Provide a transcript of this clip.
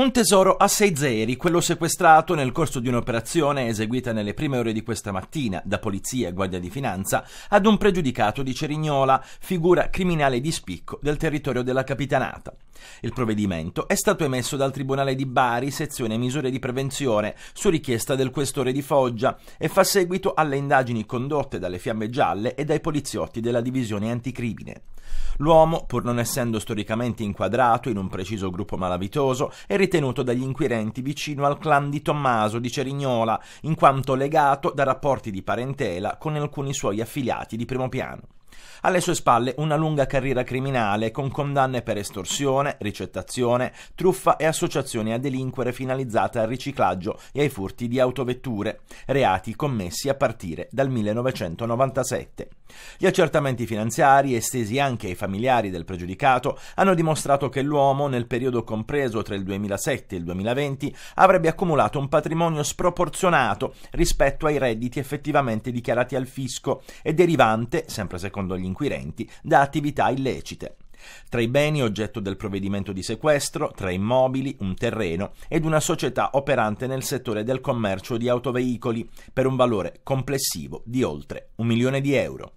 Un tesoro a sei zeri, quello sequestrato nel corso di un'operazione eseguita nelle prime ore di questa mattina da polizia e guardia di finanza ad un pregiudicato di Cerignola, figura criminale di spicco del territorio della Capitanata. Il provvedimento è stato emesso dal Tribunale di Bari, sezione misure di prevenzione, su richiesta del questore di Foggia e fa seguito alle indagini condotte dalle Fiamme Gialle e dai poliziotti della divisione anticrimine. L'uomo, pur non essendo storicamente inquadrato in un preciso gruppo malavitoso, è ritenuto dagli inquirenti vicino al clan di Tommaso di Cerignola, in quanto legato da rapporti di parentela con alcuni suoi affiliati di primo piano. Alle sue spalle una lunga carriera criminale con condanne per estorsione, ricettazione, truffa e associazioni a delinquere finalizzate al riciclaggio e ai furti di autovetture, reati commessi a partire dal 1997. Gli accertamenti finanziari, estesi anche ai familiari del pregiudicato, hanno dimostrato che l'uomo, nel periodo compreso tra il 2007 e il 2020, avrebbe accumulato un patrimonio sproporzionato rispetto ai redditi effettivamente dichiarati al fisco e derivante, sempre secondo secondo gli inquirenti, da attività illecite. Tra i beni oggetto del provvedimento di sequestro, tre immobili, un terreno ed una società operante nel settore del commercio di autoveicoli per un valore complessivo di oltre un milione di euro.